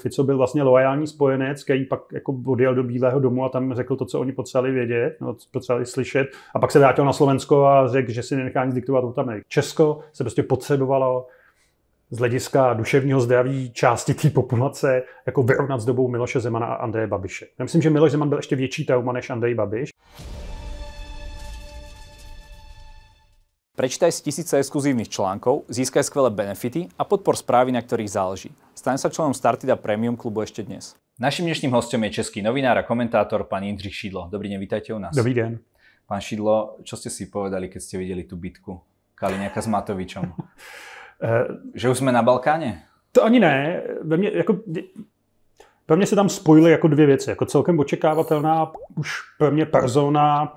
Fico byl vlastně loajální spojenec, který pak jako odjel do Bílého domu a tam řekl to, co oni potřebovali vědět, no, potřebovali slyšet. A pak se vrátil na Slovensko a řekl, že si nenechá nic diktovat od Ameriky. Česko se prostě potřebovalo z hlediska duševního zdraví části té populace jako vyrovnat s dobou Miloše Zemana a Andreje Babiše. Já myslím, že Miloš Zeman byl ještě větší trauma než Andrej Babiš. Prečítaj si tisíce exkluzívnych článkov, získaj skvelé benefity a podpor správy, na ktorých záleží. Stane sa členom Startida Premium klubu ešte dnes. Naším dnešným hostem je český novinár a komentátor pan Jindřich Šídlo. Dobrý den, vítajte u nás. Dobrý den. Pán Šídlo, čo ste si povedali, keď ste videli tú bitku Kaliňaka s Matovičom? Eh, že už jsme na Balkáne? To ani ne. Ve mne, jako, pro mě se tam spojily jako dvě věci. Jako celkem očekávatelná už pro mě persona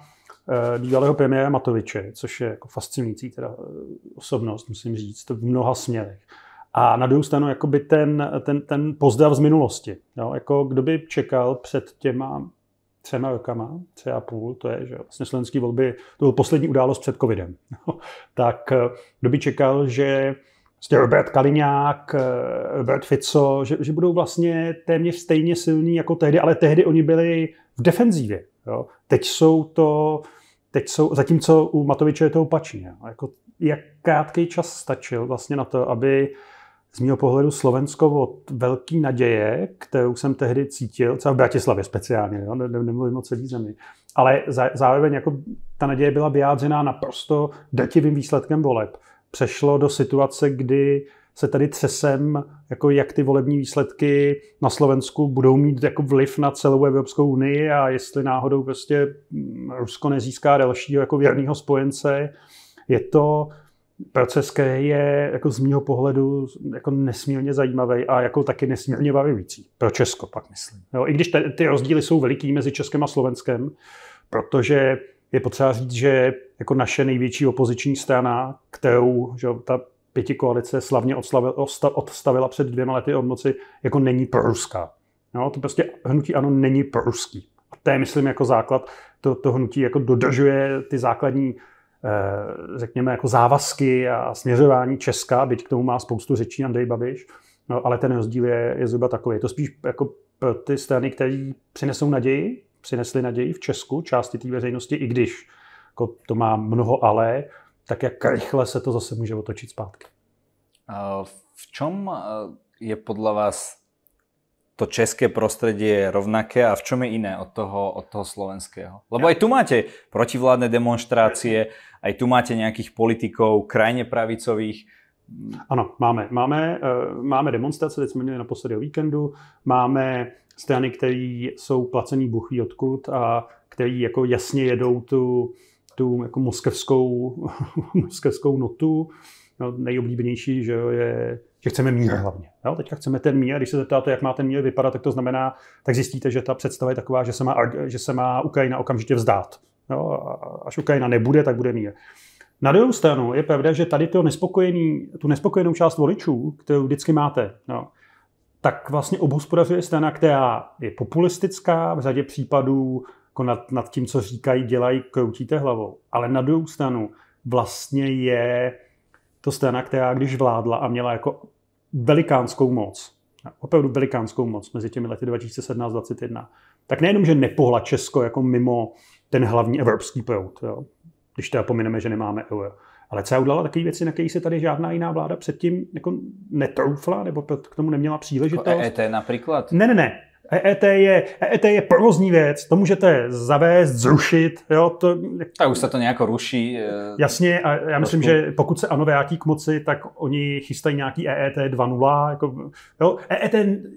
bývalého eh, premiéra Matoviče, což je jako fascinující teda eh, osobnost, musím říct, v mnoha směrech. A na druhou stranu jakoby ten, ten, ten pozdrav z minulosti. Jo? Jako kdo by čekal před těma třema rokama, tři a půl, to je, že vlastně slovenský volby, to byl poslední událost před covidem, tak eh, kdo by čekal, že vlastně Robert Kaliňák, Robert Fico, že, že budou vlastně téměř stejně silní jako tehdy, ale tehdy oni byli v defenzívě. Jo. Teď jsou to Teď jsou, zatímco u Matoviče je to opačně. Jako, jak krátký čas stačil vlastně na to, aby z mého pohledu Slovensko od velký naděje, kterou jsem tehdy cítil, třeba v Bratislavě speciálně, jo? Ne, nemluvím o celý zemi, ale za, zároveň jako ta naděje byla vyjádřená naprosto drtivým výsledkem voleb. Přešlo do situace, kdy se tady třesem, jako jak ty volební výsledky na Slovensku budou mít jako vliv na celou Evropskou unii a jestli náhodou prostě mm, Rusko nezíská dalšího jako věrného spojence. Je to proces, který je jako z mého pohledu jako nesmírně zajímavý a jako taky nesmírně bavivící. pro Česko, pak myslím. Jo, I když te, ty rozdíly jsou veliký mezi Českem a Slovenskem, protože je potřeba říct, že jako naše největší opoziční strana, kterou že ta pěti koalice slavně odstavila před dvěma lety od moci, jako není proruská. No, to prostě hnutí ano není proruský. A to je, myslím, jako základ. To, to hnutí jako dodržuje ty základní eh, řekněme, jako závazky a směřování Česka, byť k tomu má spoustu řečí Andrej Babiš, no, ale ten rozdíl je, je zhruba takový. Je to spíš jako pro ty strany, které přinesou naději, přinesly naději v Česku, části té veřejnosti, i když jako to má mnoho ale, tak jak rychle se to zase může otočit zpátky. V čom je podle vás to české prostředí rovnaké a v čom je jiné od toho, od toho slovenského? Lebo i tu máte protivládné demonstrácie, i tu máte nějakých politiků krajně pravicových, ano, máme. Máme, e, máme demonstrace, teď jsme měli na posledního víkendu, máme strany, které jsou placený buchví odkud a které jako jasně jedou tu, tu jako moskevskou, moskevskou notu. No, nejoblíbenější že jo, je, že chceme mír hlavně. Jo? Teďka chceme ten mír. Když se zeptáte, jak má ten mír vypadat, tak to znamená, tak zjistíte, že ta představa je taková, že se má, že se má Ukrajina okamžitě vzdát. Jo? Až Ukrajina nebude, tak bude mír. Na druhou stranu je pravda, že tady to nespokojený, tu nespokojenou část voličů, kterou vždycky máte, jo, tak vlastně obhospodařuje strana, která je populistická, v řadě případů jako nad, nad tím, co říkají, dělají, kroutíte hlavou. Ale na druhou stranu vlastně je to strana, která když vládla a měla jako velikánskou moc, opravdu velikánskou moc mezi těmi lety 2017-2021, tak nejenom, že nepohla Česko jako mimo ten hlavní evropský prout, jo, když teda pomineme, že nemáme euro, ale co udělala takové věci, na které se tady žádná jiná vláda předtím jako netroufla, nebo k tomu neměla příležitost. Jako EET například? Ne, ne, ne. EET je, EET je provozní věc, to můžete zavést, zrušit. Jo, to, tak už se to nějak ruší. Eh, Jasně, a já trošku. myslím, že pokud se ano vrátí k moci, tak oni chystají nějaký EET 2.0. Jako, jo, EET,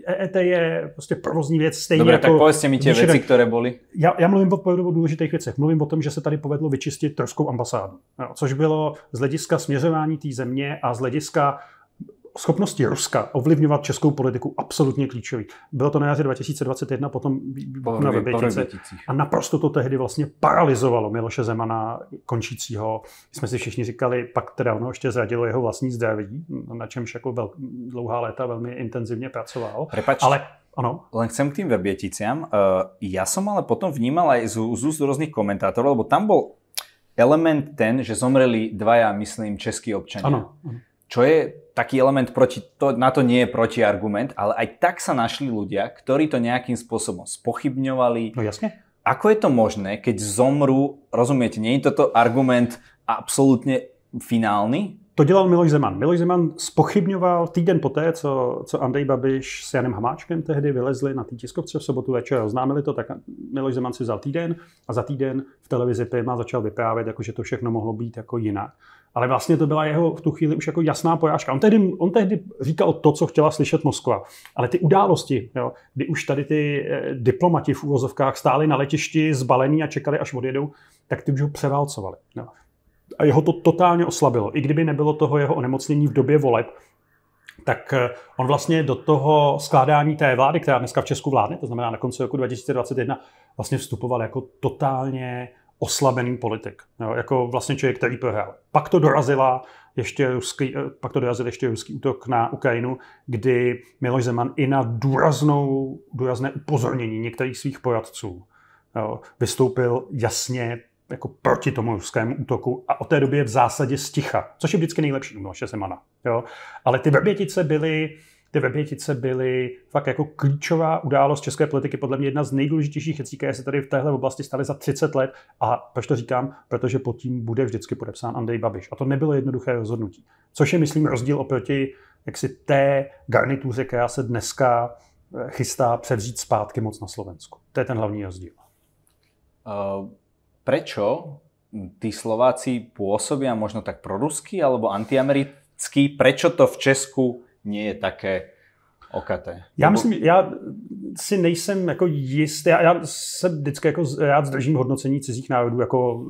EET je prostě provozní věc, stejně Dobre, jako... tak povedzte mi tě věci, které byly. Já, já mluvím o, o důležitých věcech. Mluvím o tom, že se tady povedlo vyčistit trošku ambasádu, jo, což bylo z hlediska směřování té země a z hlediska schopnosti Ruska ovlivňovat českou politiku absolutně klíčový. Bylo to na jaře 2021, potom po na Vrbětice. A naprosto to tehdy vlastně paralizovalo Miloše Zemana končícího. My jsme si všichni říkali, pak teda ono ještě zradilo jeho vlastní zdraví, na čemž jako vel, dlouhá léta velmi intenzivně pracoval. Prepač. Ale Ano. Len chcem k tým verbieticiam. Uh, eh, já jsem ale potom vnímal aj z, z z různých komentátorů, lebo tam byl element ten, že zomreli dvaja, myslím, českí občania. Ano. Čo je taký element proti, to, na to nie je protiargument, ale aj tak sa našli ľudia, ktorí to nejakým spôsobom spochybňovali. No jasne. Ako je to možné, keď zomru, rozumiete, nie je toto argument absolutně finální? To dělal Miloš Zeman. Miloš Zeman spochybňoval týden poté, co, co Andrej Babiš s Janem Hamáčkem tehdy vylezli na tý tiskovce v sobotu večer, oznámili to, tak Miloš Zeman si vzal týden a za týden v televizi Prima začal vyprávět, jako, že to všechno mohlo být jako jinak ale vlastně to byla jeho v tu chvíli už jako jasná pojážka. On tehdy, on tehdy říkal to, co chtěla slyšet Moskva. Ale ty události, jo, kdy už tady ty eh, diplomati v úvozovkách stáli na letišti zbalení a čekali, až odjedou, tak ty už ho převálcovali. Jo. A jeho to totálně oslabilo. I kdyby nebylo toho jeho onemocnění v době voleb, tak eh, on vlastně do toho skládání té vlády, která dneska v Česku vládne, to znamená na konci roku 2021, vlastně vstupoval jako totálně oslabený politik, jo, jako vlastně člověk, který prohrál. Pak to dorazila ještě ruský, eh, pak to dorazil ještě ruský útok na Ukrajinu, kdy Miloš Zeman i na důraznou, důrazné upozornění některých svých poradců jo, vystoupil jasně jako proti tomu ruskému útoku a od té doby je v zásadě sticha, což je vždycky nejlepší u Miloše Zemana. Jo. Ale ty vrbětice byly, ty Vrbětice byly fakt jako klíčová událost české politiky, podle mě jedna z nejdůležitějších věcí, které se tady v téhle oblasti staly za 30 let. A proč to říkám? Protože pod tím bude vždycky podepsán Andrej Babiš. A to nebylo jednoduché rozhodnutí. Což je, myslím, rozdíl oproti jaksi té garnituře, která se dneska eh, chystá převzít zpátky moc na Slovensku. To je ten hlavní rozdíl. Uh, eh, proč tí Slováci pôsobia možno tak prorusky alebo antiamerický. Prečo to v Česku nie je také okaté. Já myslím, já si nejsem jako jistý. já, já se vždycky jako já zdržím hodnocení cizích národů jako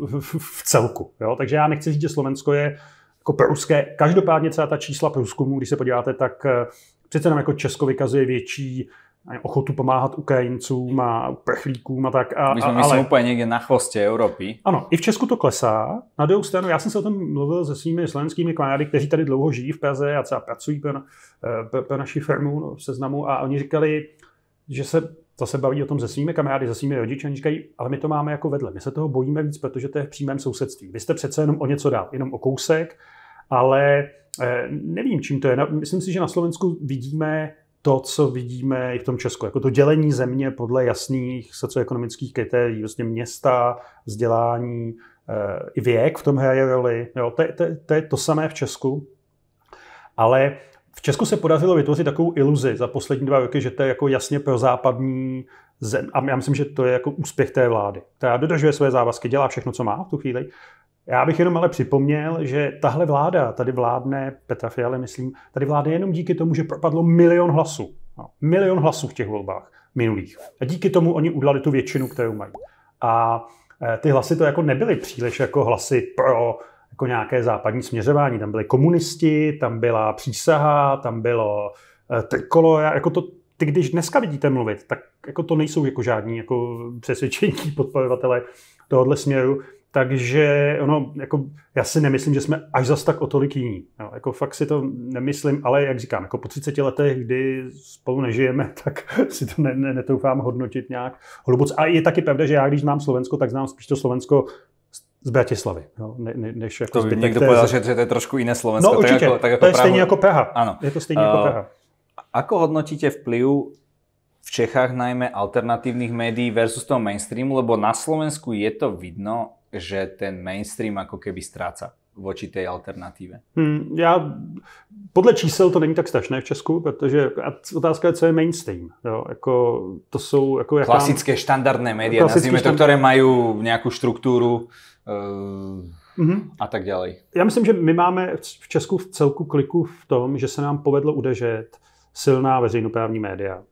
v celku, jo? takže já nechci říct, že Slovensko je jako pruské. Každopádně třeba ta čísla průzkumu, když se podíváte, tak eh, přece nám jako Česko vykazuje větší ochotu pomáhat Ukrajincům a uprchlíkům a tak. A, my jsme, ale... jsme úplně někde na chvostě Evropy. Ano, i v Česku to klesá. Na druhou stranu, já jsem se o tom mluvil se svými slovenskými kamarády, kteří tady dlouho žijí v Praze a třeba pracují pro, eh, pro, pro naši firmu no, v seznamu a oni říkali, že se zase baví o tom se svými kamarády, se svými rodiči, oni říkají, ale my to máme jako vedle, my se toho bojíme víc, protože to je v přímém sousedství. Vy jste přece jenom o něco dál, jenom o kousek, ale eh, nevím, čím to je. Myslím si, že na Slovensku vidíme to, co vidíme i v tom Česku, jako to dělení země podle jasných socioekonomických kritérií, vlastně města, vzdělání, eh, i věk v tom hraje roli. Jo, to, to, to je to samé v Česku, ale v Česku se podařilo vytvořit takovou iluzi za poslední dva roky, že to je jako jasně prozápadní zem. A já myslím, že to je jako úspěch té vlády, která dodržuje své závazky, dělá všechno, co má v tu chvíli, já bych jenom ale připomněl, že tahle vláda, tady vládne, Petra Fiale myslím, tady vládne jenom díky tomu, že propadlo milion hlasů. No, milion hlasů v těch volbách minulých. A díky tomu oni udlali tu většinu, kterou mají. A eh, ty hlasy to jako nebyly příliš jako hlasy pro jako nějaké západní směřování. Tam byly komunisti, tam byla přísaha, tam bylo eh, trikolo. Jako to, ty když dneska vidíte mluvit, tak jako to nejsou jako žádní jako přesvědčení podporovatelé tohohle směru. Takže ono, jako, já si nemyslím, že jsme až zas tak o tolik jiní. Jo, jako fakt si to nemyslím, ale jak říkám, jako po 30 letech, kdy spolu nežijeme, tak si to ne, ne, netoufám hodnotit nějak hluboce. A je taky pravda, že já když znám Slovensko, tak znám spíš to Slovensko z Bratislavy, jo, ne, ne, než jako To by někdo povedal, že, že to je trošku jiné Slovensko. No určitě, tak jako, tak jako to je stejně jako Praha. Ano. Je to stejně uh, jako eh, Praha. Ako hodnotíte vplyv v Čechách najmä alternatívnych médií versus toho mainstreamu, lebo na Slovensku je to vidno, že ten mainstream ako keby stráca voči té alternativě? Hmm, já, podle čísel to není tak strašné v Česku, protože otázka je, co je mainstream. Jo, jako, to jsou jako jaká... Klasické štandardné média, nazvíme štandard... to, které mají nějakou strukturu uh, mm-hmm. a tak dále. Já myslím, že my máme v Česku v celku kliku v tom, že se nám povedlo udržet silná veřejnoprávní média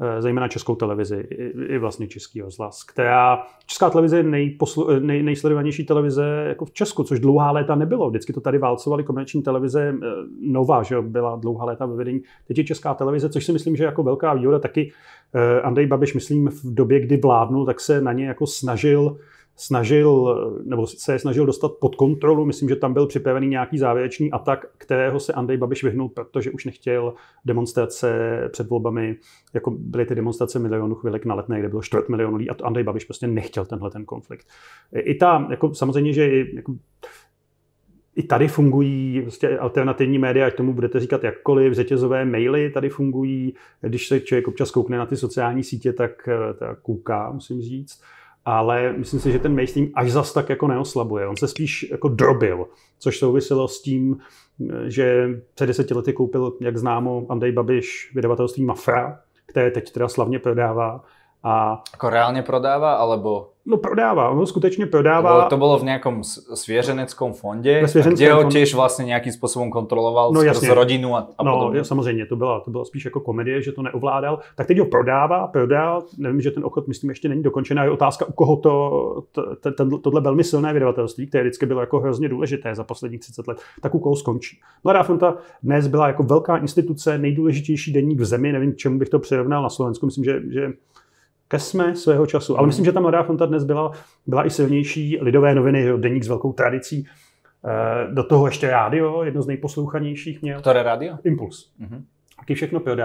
Eh, zejména českou televizi i vlastně český rozhlas, která česká televize je nejposlu, eh, nej, nejsledovanější televize jako v Česku, což dlouhá léta nebylo. Vždycky to tady válcovali komerční televize eh, nová, že byla dlouhá léta ve vedení. Teď je česká televize, což si myslím, že jako velká výhoda taky Andrej Babiš, myslím, v době, kdy vládnul, tak se na ně jako snažil snažil, nebo se je snažil dostat pod kontrolu. Myslím, že tam byl připravený nějaký závěrečný atak, kterého se Andrej Babiš vyhnul, protože už nechtěl demonstrace před volbami, jako byly ty demonstrace milionů chvilek na letné, kde bylo čtvrt milionů lidí a to Andrej Babiš prostě nechtěl tenhle ten konflikt. I ta, jako samozřejmě, že i, jako, i tady fungují prostě alternativní média, ať tomu budete říkat jakkoliv, řetězové maily tady fungují, když se člověk občas koukne na ty sociální sítě, tak, tak kouká, musím říct ale myslím si, že ten mainstream až zas tak jako neoslabuje. On se spíš jako drobil, což souviselo s tím, že před deseti lety koupil, jak známo, Andrej Babiš vydavatelství Mafra, které teď teda slavně prodává. A... Jako reálně prodává, alebo No prodává, on ho skutečně prodává. To, to bylo v nějakom svěřeneckém fondě, kde ho těž vlastně nějakým způsobem kontroloval no, skrz rodinu a, a no, podobně. samozřejmě, to bylo, to bylo spíš jako komedie, že to neovládal. Tak teď ho prodává, prodal, nevím, že ten ochot, myslím, ještě není dokončená. Je otázka, u koho to, t, t, tohle velmi silné vydavatelství, které vždycky bylo jako hrozně důležité za posledních 30 let, tak u koho skončí. Mladá fronta dnes byla jako velká instituce, nejdůležitější deník v zemi, nevím, čemu bych to přirovnal na Slovensku, myslím, že, že Kesme svého času. Ale myslím, že ta Mladá fronta dnes byla, byla i silnější. Lidové noviny, deník s velkou tradicí. Eh, do toho ještě rádio, jedno z nejposlouchanějších měl. Které rádio? Impuls. Mm-hmm. Taky všechno pil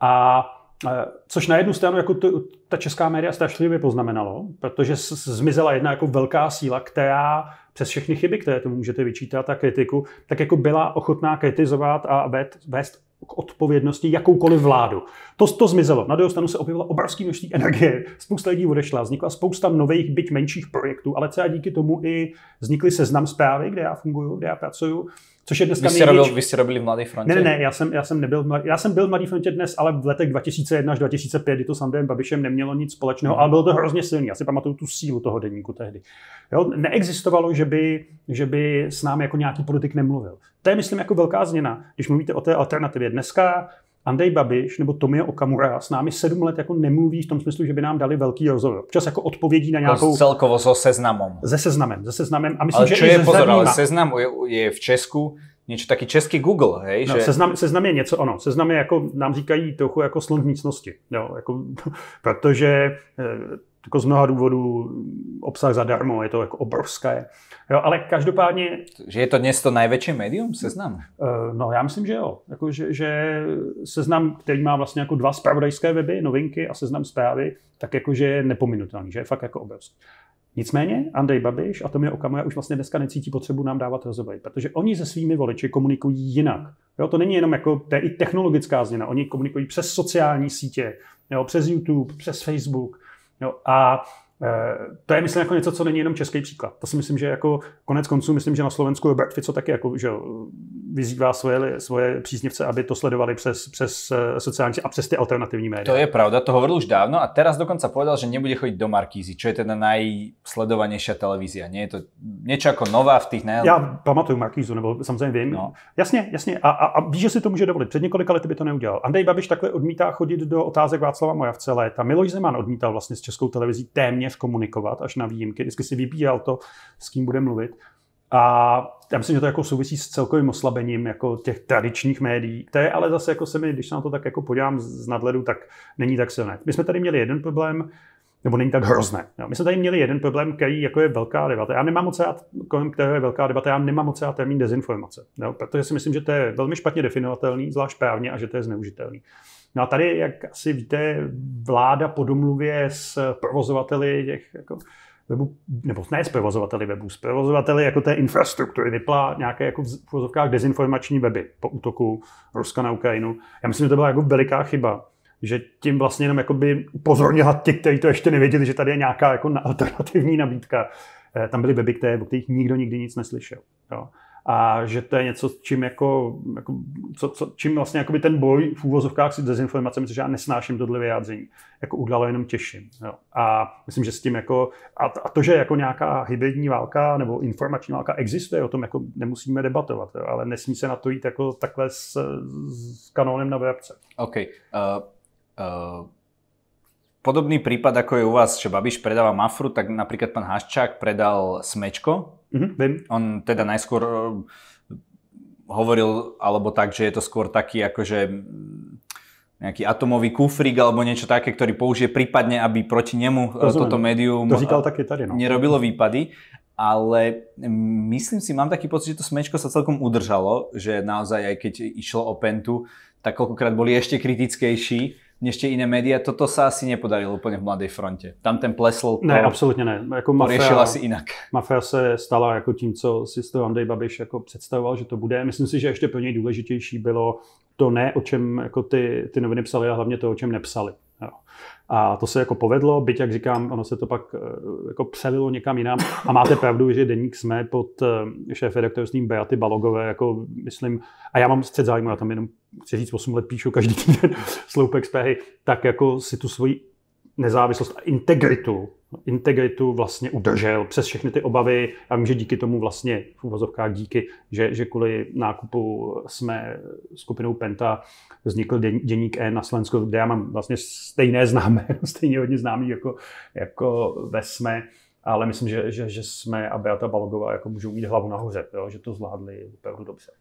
A eh, Což na jednu stranu jako to, ta česká média strašlivě poznamenalo, protože zmizela jedna jako velká síla, která přes všechny chyby, které tomu můžete vyčítat a kritiku, tak jako byla ochotná kritizovat a vést k odpovědnosti jakoukoliv vládu. To, to zmizelo. Na druhou stranu se objevila obrovský množství energie, spousta lidí odešla, vznikla spousta nových, byť menších projektů, ale třeba díky tomu i vznikly seznam zprávy, kde já funguji, kde já pracuji, což je dneska vy jste, robil, vy jste robili v Mladé frontě? Ne, ne, ne, já jsem, já jsem, nebyl, já jsem byl v Mladé frontě dnes, ale v letech 2001 až 2005, kdy to s Andrejem Babišem nemělo nic společného, hmm. ale bylo to hrozně silný. Já si pamatuju tu sílu toho denníku tehdy. Jo? Neexistovalo, že by, že by s námi jako nějaký politik nemluvil. To je, myslím, jako velká změna, když mluvíte o té alternativě. Dneska Andrej Babiš nebo Tomio Okamura s námi sedm let jako nemluví v tom smyslu, že by nám dali velký rozhovor. Občas jako odpovědí na nějakou... No, celkovo so seznamem. Se seznamem, se seznamem. A myslím, ale že je, se pozor, ale seznam je, je v Česku něco taky český Google, hej? No, že... seznam, seznam, je něco, Ono. seznam je jako, nám říkají trochu jako slon v místnosti, jo, jako, protože eh, jako z mnoha důvodů obsah zadarmo, je to jako obrovské. Jo, ale každopádně... Že je to dnes to největší médium, seznam? Eh, no já myslím, že jo. Jako, že, že seznam, který má vlastně jako dva spravodajské weby, novinky a seznam zprávy, tak jakože je nepominutelný, že je fakt jako obrovský. Nicméně Andrej Babiš a Tomio Okamura už vlastně dneska necítí potřebu nám dávat rozhovory, protože oni se svými voliči komunikují jinak. Jo, to není jenom jako, to je i technologická změna, oni komunikují přes sociální sítě, jo, přes YouTube, přes Facebook, a Eh, to je, myslím, jako něco, co není jenom český příklad. To si myslím, že jako konec konců, myslím, že na Slovensku Robert Fico taky jako, že vyzývá svoje, svoje příznivce, aby to sledovali přes, přes eh, sociální a přes ty alternativní média. To je pravda, to hovoril už dávno a teraz dokonce povedal, že nebude chodit do Markízy, čo je teda nejsledovanější televízia. Nie je to něco jako nová v těch ne? Já pamatuju Markízu, nebo samozřejmě vím. No. Jasně, jasně. A, a, a, víš, že si to může dovolit. Před několika lety by to neudělal. Andrej Babiš takhle odmítá chodit do otázek Václava Mojavce léta. Miloš Zeman odmítal vlastně s českou televizí téměř téměř komunikovat, až na výjimky. Vždycky si vybíral to, s kým bude mluvit. A já myslím, že to jako souvisí s celkovým oslabením jako těch tradičních médií, které ale zase jako se mi, když se na to tak jako podívám z nadhledu, tak není tak silné. My jsme tady měli jeden problém, nebo není tak hrozné. Jo. My jsme tady měli jeden problém, který jako je velká debata. Já nemám moc rád, kolem kterého je velká debata, já nemám moc rád termín dezinformace, jo, protože si myslím, že to je velmi špatně definovatelný, zvlášť právně, a že to je zneužitelný. No a tady, jak asi víte, vláda po domluvě s provozovateli těch jako webu, nebo ne s provozovateli webů, s provozovateli jako té infrastruktury vypla nějaké jako v vozovkách dezinformační weby po útoku Ruska na Ukrajinu. Já myslím, že to byla jako veliká chyba že tím vlastně jenom by upozornila ti, kteří to ještě nevěděli, že tady je nějaká jako alternativní nabídka. Eh, tam byly weby, které, o kterých nikdo nikdy nic neslyšel. Jo a že to je něco, čím, jako, jako co, co, čím vlastně ten boj v úvozovkách s dezinformacemi, což já nesnáším tohle vyjádření, jako udalo jenom těším. Jo. A myslím, že s tím jako, a, a to, že jako nějaká hybridní válka nebo informační válka existuje, o tom jako nemusíme debatovat, jo, ale nesmí se na to jít jako takhle s, s kanónem na webce. OK. Uh, uh... Podobný prípad, ako je u vás, že Babiš predáva Mafru, tak napríklad pán Haščák predal Smečko Mm-hmm. On teda najskôr e, hovoril, alebo tak, že je to skôr taký akože nějaký atomový kufrík alebo něco také, který použije případně, aby proti němu e, Rozumiem. toto médium to e, říkal tady, no. nerobilo výpady. Ale myslím si, mám taký pocit, že to smečko sa celkom udržalo, že naozaj, aj keď išlo o Pentu, tak koľkokrát boli ešte kritickejší než tie iné médiá. Toto sa asi nepodarilo úplne v Mladej fronte. Tam ten plesl to, ne, absolutně ne. Jako to mafia, asi jinak. Mafia se stala jako tím, co si z toho Andrej Babiš jako představoval, že to bude. Myslím si, že ještě pro něj důležitější bylo to ne, o čem jako ty, ty noviny psaly, a hlavně to, o čem nepsali. Jo. A to se jako povedlo, byť, jak říkám, ono se to pak eh, jako přelilo někam jinam. A máte pravdu, že deník jsme pod eh, šéf-redaktorstvím Beaty Balogové, jako myslím, a já mám střed zájmu, já tam jenom chci říct 8 let píšu každý týden sloupek z péhy, tak jako si tu svoji nezávislost a integritu, integritu vlastně udržel přes všechny ty obavy. Já vím, že díky tomu vlastně v uvozovkách díky, že, že kvůli nákupu jsme skupinou Penta vznikl deník E na Slovensku, kde já mám vlastně stejné známé, stejně hodně známý jako, jako ve SME ale myslím, že, že, že jsme a Beata Balogová jako můžou mít hlavu nahoře, jo? že to zvládli opravdu dobře.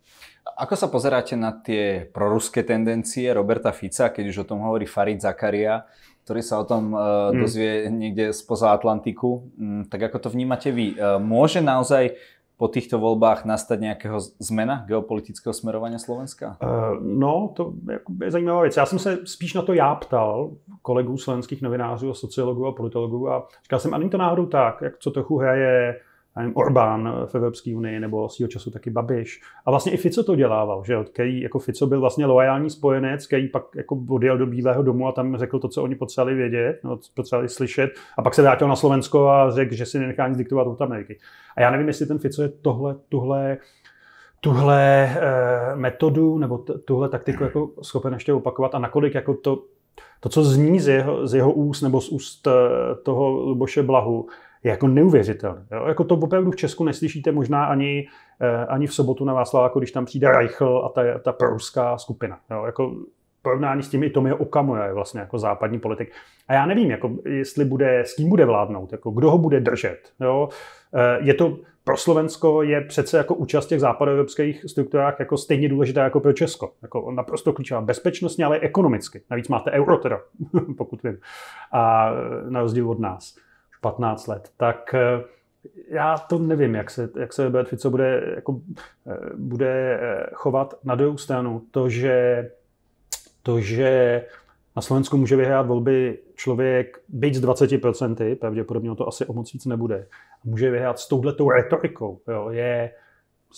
Ako sa pozeráte na tie proruské tendencie Roberta Fica, když už o tom hovorí Farid Zakaria, ktorý se o tom uh, dozvie hmm. niekde spoza Atlantiku. Mm, tak ako to vnímate vy? Uh, môže naozaj po týchto volbách nastat nějakého zmena geopolitického směrování Slovenska? Eh, no, to jako je zajímavá věc. Já jsem se spíš na to já ptal kolegů slovenských novinářů, sociologů a politologů a říkal jsem, a není to náhodou tak, jak co trochu hraje nevím, Orbán eh, v Evropské unii nebo svého času taky Babiš. A vlastně i Fico to dělával, že který jako Fico byl vlastně loajální spojenec, který pak jako odjel do Bílého domu a tam řekl to, co oni potřebovali vědět, no, potřebovali slyšet a pak se vrátil na Slovensko a řekl, že si nenechá nic diktovat od Ameriky. A já nevím, jestli ten Fico je tohle, tuhle tuhle eh, metodu nebo t- tuhle taktiku jako schopen ještě opakovat a nakolik jako to, to co zní z jeho, z jeho úst nebo z úst eh, toho Luboše Blahu, jako neuvěřitelné. Jako to opravdu v Česku neslyšíte možná ani, eh, ani v sobotu na Václaváku, když tam přijde Reichl a ta, ta pruská skupina. Jo, jako porovnání s tím i Tomio Okamura je vlastně jako západní politik. A já nevím, jako, jestli bude, s kým bude vládnout, jako, kdo ho bude držet. Jo? Eh, je to, pro Slovensko je přece jako účast těch západoevropských strukturách jako stejně důležitá jako pro Česko. Jako naprosto klíčová bezpečnostně, ale i ekonomicky. Navíc máte euro teda, pokud vím, a na rozdíl od nás. 15 let, tak eh, já to nevím, jak se, jak se Robert Fico bude, jako, eh, bude eh, chovat na druhou stranu. To že, to, že na Slovensku může vyhrát volby člověk byť z 20%, pravděpodobně to asi o moc víc nebude, může vyhrát s touhletou retorikou, jo, je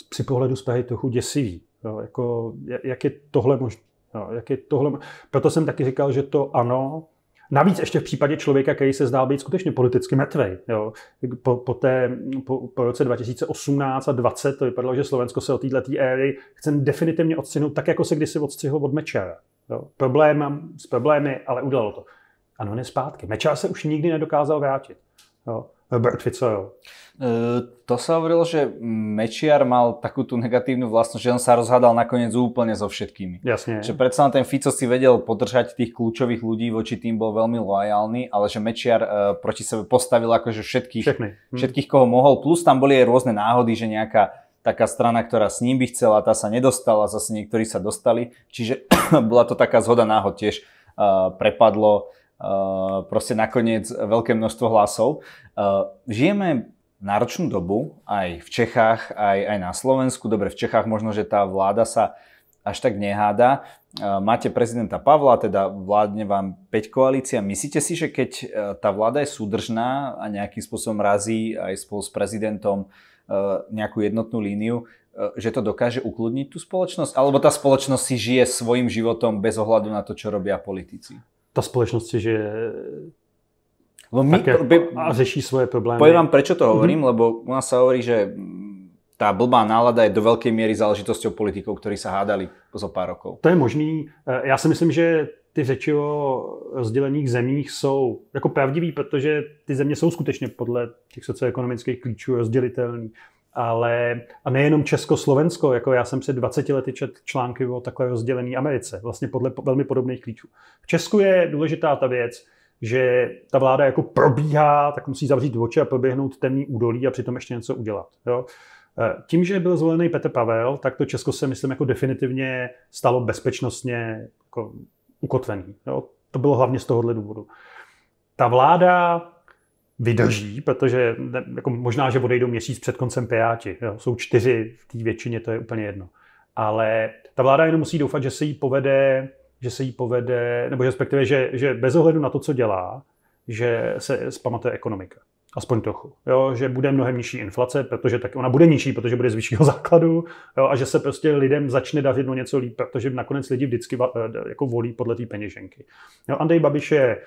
při pohledu z Prahy trochu děsivý. Jo, jako, jak je tohle možné? Jo, jak je tohle... Proto jsem taky říkal, že to ano, Navíc ještě v případě člověka, který se zdál být skutečně politicky mrtvej. Jo. Po, po, té, po, po roce 2018 a 20 to vypadalo, že Slovensko se od této éry chce definitivně odstřihnout tak, jako se kdysi odstřihlo od Mečera. Jo. Problém s problémy, ale udělalo to. Ano, ne zpátky. Mečera se už nikdy nedokázal vrátit. Jo. Brtvica, jo. E, to sa hovorilo, že Mečiar mal takú tú negatívnu vlastnosť, že on sa rozhádal nakoniec úplne so všetkými. Jasne. Že predsa ten Fico si vedel podržať tých kľúčových ľudí, voči tým bol veľmi loajálny, ale že Mečiar e, proti sebe postavil akože všetkých, hm. všetkých koho mohol. Plus tam boli aj rôzne náhody, že nejaká taká strana, ktorá s ním by chcela, tá sa nedostala, zase niektorí sa dostali. Čiže bola to taká zhoda náhod tiež. Uh, prepadlo Eh, proste nakoniec veľké množstvo hlasov. Eh, žijeme náročnú dobu aj v Čechách, aj, aj na Slovensku. Dobre, v Čechách možno, že tá vláda sa až tak neháda. Eh, máte prezidenta Pavla, teda vládne vám 5 koalícia. Myslíte si, že keď tá vláda je súdržná a nejakým spôsobom razí aj spolu s prezidentom nejakú jednotnú líniu, že to dokáže ukludniť tú spoločnosť? Alebo tá spoločnosť si žije svojim životom bez ohľadu na to, čo robia politici? ta společnost si žije lebo no my také by, a řeší svoje problémy. Poviem vám, prečo to mhm. hovorím, mm-hmm. lebo u nás sa hovorí, že tá blbá nálada je do veľkej miery záležitosťou politikov, ktorí sa hádali za pár rokov. To je možný. E, já si myslím, že ty řeči o rozdělených zemích jsou jako pravdivý, protože ty země jsou skutečně podle těch socioekonomických klíčů rozdělitelné ale a nejenom Československo, jako já jsem před 20 lety čet články o takhle rozdělené Americe, vlastně podle velmi podobných klíčů. V Česku je důležitá ta věc, že ta vláda jako probíhá, tak musí zavřít oči a proběhnout temný údolí a přitom ještě něco udělat. Jo? E, tím, že byl zvolený Petr Pavel, tak to Česko se, myslím, jako definitivně stalo bezpečnostně jako ukotvený. Jo? To bylo hlavně z tohohle důvodu. Ta vláda vydrží, protože jako možná, že odejdou měsíc před koncem piáti. Jo. Jsou čtyři v té většině, to je úplně jedno. Ale ta vláda jenom musí doufat, že se jí povede, že se jí povede, nebo respektive, že, že bez ohledu na to, co dělá, že se zpamatuje ekonomika. Aspoň trochu. Jo, že bude mnohem nižší inflace, protože tak ona bude nižší, protože bude z vyššího základu jo, a že se prostě lidem začne dařit no něco líp, protože nakonec lidi vždycky eh, jako volí podle té peněženky. Jo, Andrej Babiš je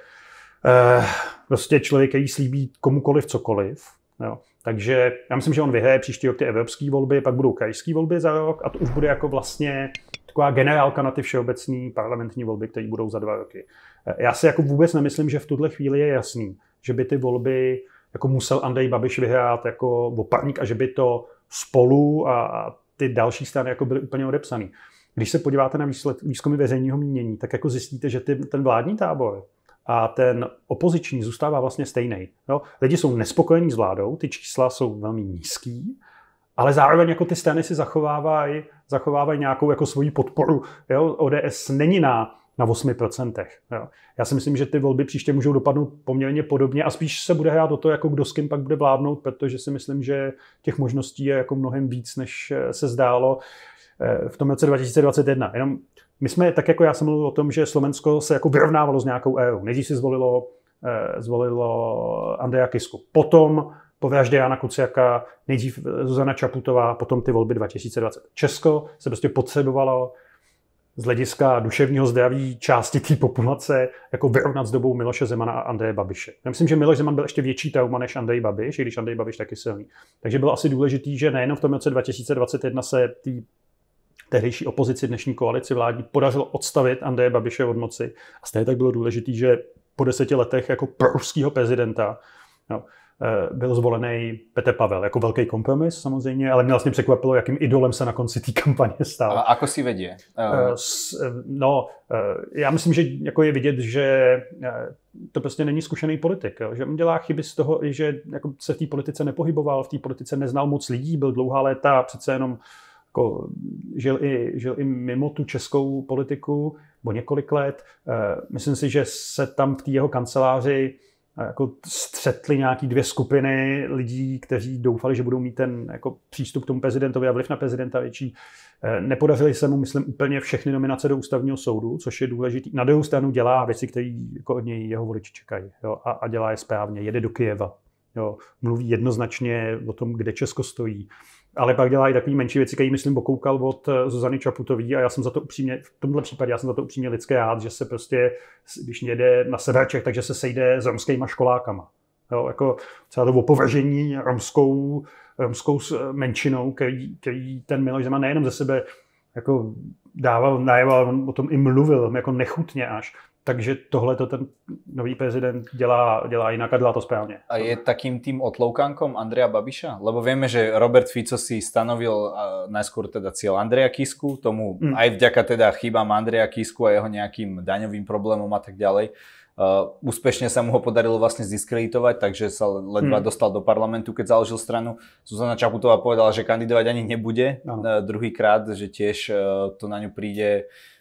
Eh, prostě člověk, který slíbí komukoliv cokoliv. Jo. Takže já myslím, že on vyhraje příští rok ty evropské volby, pak budou krajské volby za rok a to už bude jako vlastně taková generálka na ty všeobecné parlamentní volby, které budou za dva roky. Eh, já si jako vůbec nemyslím, že v tuhle chvíli je jasný, že by ty volby jako musel Andrej Babiš vyhrát jako oparník a že by to spolu a, a ty další strany jako byly úplně odepsané. Když se podíváte na výsled, výzkumy veřejného mínění, tak jako zjistíte, že ty, ten vládní tábor a ten opoziční zůstává vlastně stejný. Jo? Lidi jsou nespokojení s vládou, ty čísla jsou velmi nízký, ale zároveň jako ty strany si zachovávají, zachovávají nějakou jako svoji podporu. Jo? ODS není na na 8%. Jo. Já si myslím, že ty volby příště můžou dopadnout poměrně podobně a spíš se bude hrát o to, jako kdo s kým pak bude vládnout, protože si myslím, že těch možností je jako mnohem víc, než se zdálo eh, v tom roce 2021. Jenom my jsme, tak jako já jsem mluvil o tom, že Slovensko se jako vyrovnávalo s nějakou EU. Nejdřív si zvolilo, eh, zvolilo Andreja Kisku. Potom po vraždě Jana Kuciaka, nejdřív eh, Zuzana Čaputová, potom ty volby 2020. Česko se prostě potřebovalo z hlediska duševního zdraví části té populace jako vyrovnat s dobou Miloše Zemana a Andreje Babiše. Já myslím, že Miloš Zeman byl ještě větší trauma než Andrej Babiš, i když Andrej Babiš taky silný. Takže bylo asi důležité, že nejenom v tom roce 2021 se té tehdejší opozici, dnešní koalici vládní, podařilo odstavit Andreje Babiše od moci. A stejně tak bylo důležité, že po deseti letech jako proruského prezidenta no, byl zvolený Petr Pavel jako velký kompromis samozřejmě, ale mě vlastně překvapilo, jakým idolem se na konci té kampaně stal. A ako si vedě? Eh, eh, no, já myslím, že jako je vidět, že to prostě není zkušený politik, že on dělá chyby z toho, že jako se v té politice nepohyboval, v té politice neznal moc lidí, byl dlouhá léta přece jenom jako žil, i, žil i mimo tu českou politiku, bo několik let. Eh, myslím si, že se tam v té jeho kanceláři eh, jako střetly nějaké dvě skupiny lidí, kteří doufali, že budou mít ten jako přístup k tomu prezidentovi a vliv na prezidenta větší. Eh, nepodařily se mu, myslím, úplně všechny nominace do ústavního soudu, což je důležité. Na druhou stranu dělá věci, které jako od něj jeho voliči čekají jo, a, a dělá je správně. Jede do Kyjeva, Jo, mluví jednoznačně o tom, kde Česko stojí. Ale pak dělá i takové menší věci, které myslím pokoukal od eh, Zuzany Čaputový a já jsem za to upřímně, v tomhle případě já jsem za to upřímně lidské rád, že se prostě, když jede na sever Čech, takže se sejde s romskýma školákama. Jo, jako celá to opovržení romskou, romskou eh, menšinou, který, který ten Miloš Zeman nejenom ze sebe jako dával najevo, ale on o tom i mluvil, jako nechutně až. Takže tohle to ten nový prezident dělá, dělá jinak a dělá to správně. A je takým tým otloukankom Andrea Babiša? Lebo vieme, že Robert Fico si stanovil najskôr teda cieľ Andrea Kisku, tomu mm. aj vďaka teda chybám Andrea Kisku a jeho nejakým daňovým problémom a tak ďalej. Uh, úspešne sa mu ho podarilo vlastne zdiskreditovat, takže sa ledva mm. dostal do parlamentu, keď založil stranu. Zuzana Čaputová povedala, že kandidovať ani nebude no. uh, druhýkrát, že tiež uh, to na ňu príde uh,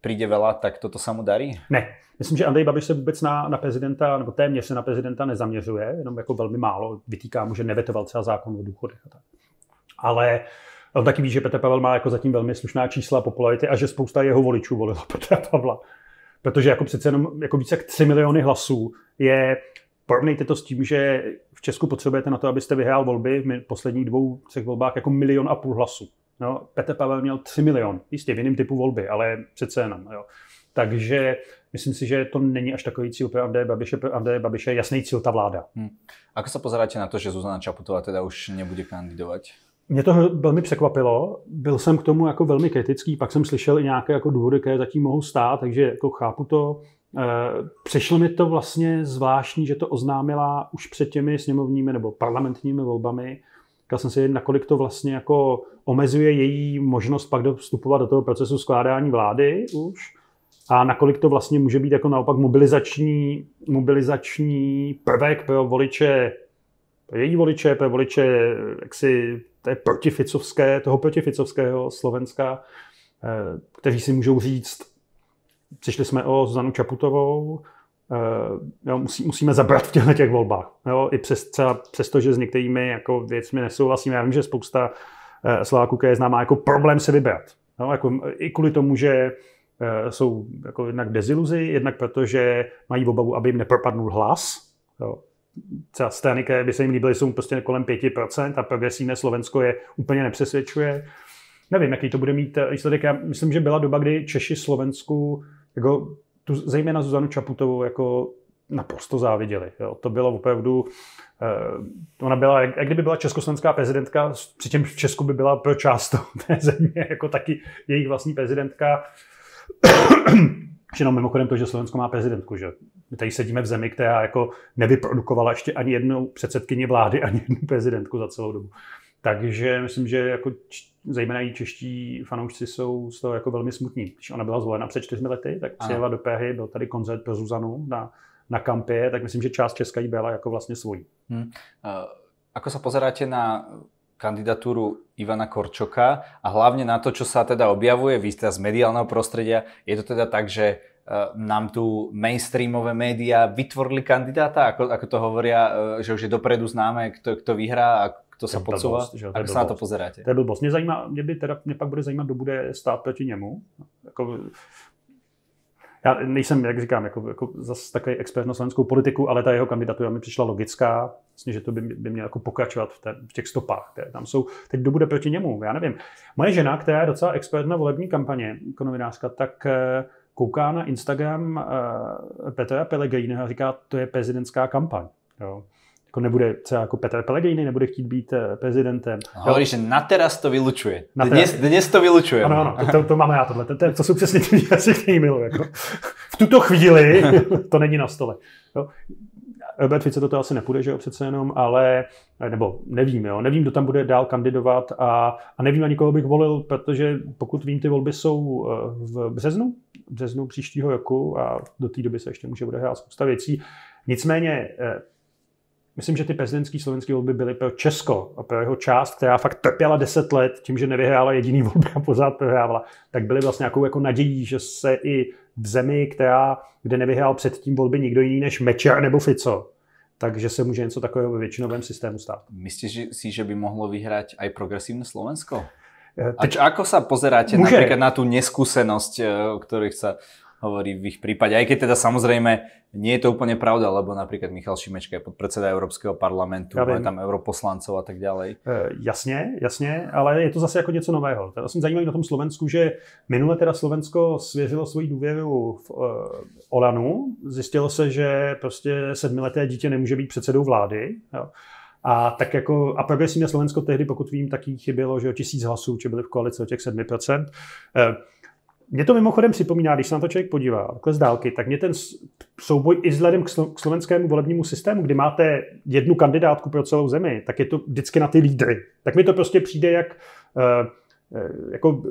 přijde vela, tak toto se mu darí? Ne. Myslím, že Andrej Babiš se vůbec na, na prezidenta, nebo téměř se na prezidenta nezaměřuje, jenom jako velmi málo vytýká mu, že nevetoval třeba zákon o důchodech a tak. Ale on taky ví, že Petr Pavel má jako zatím velmi slušná čísla popularity a že spousta jeho voličů volila Petra Pavla. Protože jako přece jenom jako více jak 3 miliony hlasů je porovnejte to s tím, že v Česku potřebujete na to, abyste vyhrál volby v posledních dvou, třech volbách jako milion a půl hlasů. No, Petr Pavel měl 3 milion, jistě v jiném typu volby, ale přece jenom. Jo. Takže myslím si, že to není až takový cíl pro Andreje Babiše. Pro Andreje Babiše je jasný cíl ta vláda. Hmm. Ako se pozeráte na to, že Zuzana Čaputová teda už nebude kandidovat? Mě to velmi překvapilo, byl jsem k tomu jako velmi kritický, pak jsem slyšel i nějaké jako důvody, které zatím mohou stát, takže jako chápu to. Eh, přišlo mi to vlastně zvláštní, že to oznámila už před těmi sněmovními nebo parlamentními volbami, Říkal jsem si, nakolik to vlastně jako omezuje její možnost pak vstupovat do toho procesu skládání vlády už a nakolik to vlastně může být jako naopak mobilizační, mobilizační prvek pro voliče, pro její voliče, pro voliče jaksi té protificovské, toho protificovského Slovenska, eh, kteří si můžou říct, přišli jsme o Zanu Čaputovou, Eh, jo, musí, musíme zabrat v těchto těch volbách. Jo, I přes, třeba přesto, že s některými jako věcmi nesouhlasíme. Já vím, že spousta eh, které je známá jako problém se vybrat. Jo, jako, eh, I kvůli tomu, že jsou jako jednak deziluzi, jednak protože mají obavu, aby jim nepropadnul hlas. Jo. Třeba strany, které by se jim líbily, jsou prostě kolem 5% a progresivné Slovensko je úplně nepřesvědčuje. Nevím, jaký to bude mít výsledek. Já myslím, že byla doba, kdy Češi Slovensku jako tu zejména Zuzanu Čaputovou jako naprosto záviděli. Jo. To bylo opravdu, eh, ona byla, jak kdyby byla československá prezidentka, přičem v Česku by byla pro část té země, jako taky jejich vlastní prezidentka. Jenom mimochodem to, že Slovensko má prezidentku, že my tady sedíme v zemi, která jako nevyprodukovala ještě ani jednou předsedkyni vlády, ani jednu prezidentku za celou dobu. Eh, takže myslím, že jako zejména i čeští fanoušci jsou z toho jako velmi smutní. Když ona byla zvolena před čtyřmi lety, tak přijela do Péhy, byl tady koncert pro Zuzanu na, na kampě, tak myslím, že část Česka jí byla jako vlastně svojí. Hmm. Eh, ako se pozeráte na kandidaturu Ivana Korčoka a hlavně na to, co sa teda objavuje, vy z mediálního prostředí, je to teda tak, že eh, nám tu mainstreamové média vytvorili kandidáta, ako, ako to hovoria, eh, že už je dopredu známe, kdo vyhrá a to se podsouvá, ale se na to pozeráte. To je blbost. Mě, zajímá, mě, by teda, mě pak bude zajímat, kdo bude stát proti němu. Jako, já nejsem, jak říkám, jako, jako zase takový expert na slovenskou politiku, ale ta jeho kandidatura mi přišla logická, vlastně, že to by, by mělo jako pokračovat v, té, v těch stopách, které tam jsou. Teď kdo bude proti němu, já nevím. Moje žena, která je docela expert na volební kampaně, jako novinářka, tak eh, kouká na Instagram eh, Petra Pelegrina a říká, to je prezidentská kampaň. Jo jako nebude třeba jako Petr Pelegejny, nebude chtít být eh, prezidentem. Hovoríš, že na teraz to vylučuje. Na dnes, teraz. dnes to vylučuje. Ano, ano, to, to máme já tohle. To, to, to jsou přesně ty věci, které miluji. Jako. V tuto chvíli to není na stole. Jo. Robert Fice to asi nepůjde, že jo, přece jenom, ale, nebo nevím, jo, nevím, kdo tam bude dál kandidovat a, a nevím ani koho bych volil, protože pokud vím, ty volby jsou eh, v březnu, březnu příštího roku a do té doby se ještě může bude hrát spousta věcí. Nicméně eh, Myslím, že ty prezidentské slovenské volby byly pro Česko a pro jeho část, která fakt trpěla deset let tím, že nevyhrála jediný volby a pořád prohrávala, tak byly vlastně nějakou jako nadějí, že se i v zemi, která, kde nevyhrál předtím volby nikdo jiný než Mečer nebo Fico, takže se může něco takového ve většinovém systému stát. Myslíš si, že by mohlo vyhrát i progresivní Slovensko? Eh, teď... A ako sa pozeráte může. napríklad na tú neskúsenosť, eh, o ktorých sa hovorí v ich prípade. Aj keď teda samozrejme nie je to úplne pravda, lebo napríklad Michal Šimečka je podpredseda Evropského parlamentu, má tam europoslancov a tak ďalej. E, jasně, jasně, ale je to zase jako něco nového. Teda jsem zajímavý na tom Slovensku, že minule teda Slovensko svěřilo svoji důvěru v e, Olanu. Zistilo se, že prostě sedmileté dítě nemůže být předsedou vlády. Jo. A tak jako, a progresivně Slovensko tehdy, pokud vím, taky chybělo, že o tisíc hlasů, či byli v koalici o těch 7%. E, mě to mimochodem připomíná, když se na to člověk podívá takhle z dálky, tak mě ten souboj i vzhledem k, slo- k slovenskému volebnímu systému, kdy máte jednu kandidátku pro celou zemi, tak je to vždycky na ty lídry. Tak mi to prostě přijde jak uh, Eh, jako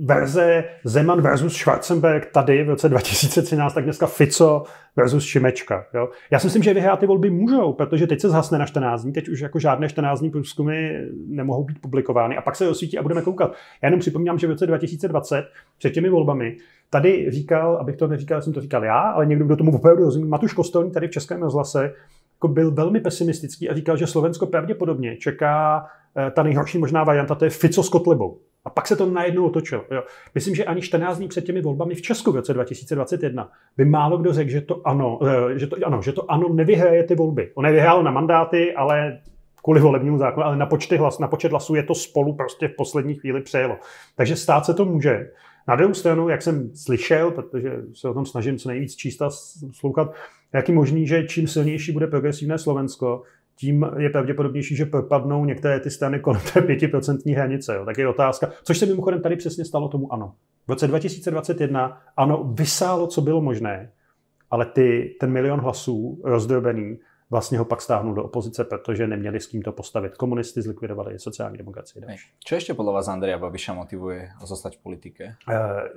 verze Zeman versus Schwarzenberg tady v roce 2013, tak dneska Fico versus Šimečka. Jo? Já si myslím, že vyhrát ty volby můžou, protože teď se zhasne na 14 dní, teď už jako žádné 14 dní průzkumy nemohou být publikovány a pak se osvítí a budeme koukat. Já jenom připomínám, že v roce 2020 před těmi volbami tady říkal, abych to neříkal, jsem to říkal já, ale někdo, kdo tomu opravdu rozumí, Matuš kostelní tady v Českém rozhlase jako byl velmi pesimistický a říkal, že Slovensko pravděpodobně čeká eh, ta nejhorší možná varianta, to je Fico s Kotlebou. A pak se to najednou otočilo. Jo. Myslím, že ani 14 dní před těmi volbami v Česku v roce 2021 by málo kdo řekl, že to ano, eh, že to, ano, že to ano nevyhraje ty volby. On nevyhrál na mandáty, ale kvůli volebnímu zákonu, ale na, počty hlas, na počet hlasů je to spolu prostě v poslední chvíli přejelo. Takže stát se to může. Na druhou stranu, jak jsem slyšel, protože se o tom snažím co nejvíc číst a sloukat, jak je možný, že čím silnější bude progresivné Slovensko, tím je pravděpodobnější, že propadnou některé ty strany kolem té 5% hranice. Jo. Tak je otázka, což se mimochodem tady přesně stalo tomu ano. V roce 2021 ano vysálo, co bylo možné, ale ty, ten milion hlasů rozdrobený vlastně ho pak stáhnul do opozice, protože neměli s kým to postavit. Komunisty zlikvidovali sociální demokracii. Co ještě podle vás Andreja Babiša motivuje zůstat v politice? Uh, eh,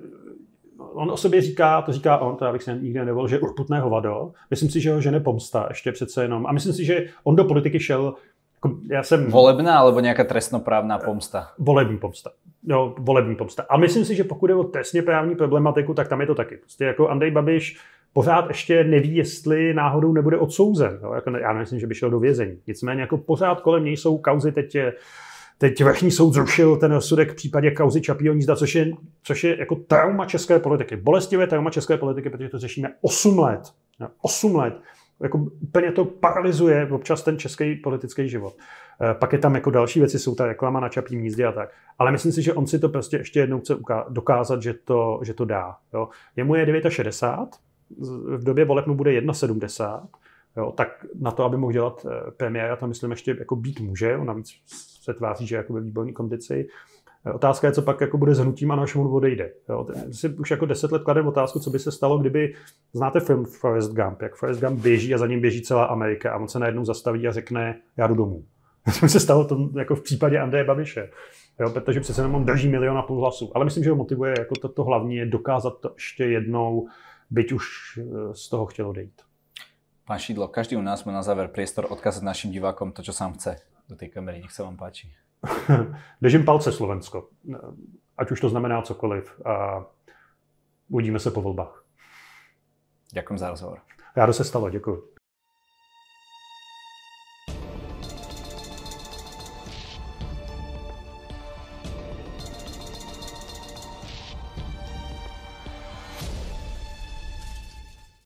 on o sobě říká, to říká on, to já bych se nikdy nevolil, že urputné hovado. Myslím si, že ho žene pomsta ještě přece jenom. A myslím si, že on do politiky šel jako já jsem... Volebná alebo nějaká trestnoprávná pomsta? Volební pomsta. Jo, no, volební pomsta. A myslím si, že pokud je o trestně právní problematiku, tak tam je to taky. Prostě jako Andrej Babiš pořád ještě neví, jestli náhodou nebude odsouzen. Jo? Jako, já nemyslím, že by šel do vězení. Nicméně jako pořád kolem něj jsou kauzy teď je. Teď vrchní soud zrušil ten rozsudek v případě kauzy Čapího nízda, což je, což je jako trauma české politiky. Bolestivé trauma české politiky, protože to řešíme 8 let. 8 no, let. Jako úplně to paralizuje občas ten český politický život. Eh, pak je tam jako další věci, jsou ta reklama na Čapím nízdě a tak. Ale myslím si, že on si to prostě ještě jednou chce dokázat, že to, že to dá. Jo. Jemu je 69, v době voleb mu bude 1,70 jo, tak na to, aby mohl dělat eh, premiéra, tam myslím ještě jako být může, on navíc se tváří, že je jako ve výborné kondici. Eh, otázka je, co pak jako bude s hnutím a našemu odejde. Jo, si už jako deset let kladem otázku, co by se stalo, kdyby, znáte film Forrest Gump, jak Forrest Gump běží a za ním běží celá Amerika a on se najednou zastaví a řekne, já jdu domů. To se stalo tom, jako v případě Andreje Babiše. Jo, protože přece jenom on drží milion a půl hlasů. Ale myslím, že ho motivuje jako to, to hlavní je dokázat to ještě jednou, byť už eh, z toho chtělo dejít. Pán Šídlo, každý u nás má na záver priestor odkázať našim divákom to, čo sám chce do tej kamery. Nech sa vám páči. Držím palce Slovensko. Ať už to znamená cokoliv. A uvidíme se po volbách. Děkuji za rozhovor. Já se stalo, děkuji.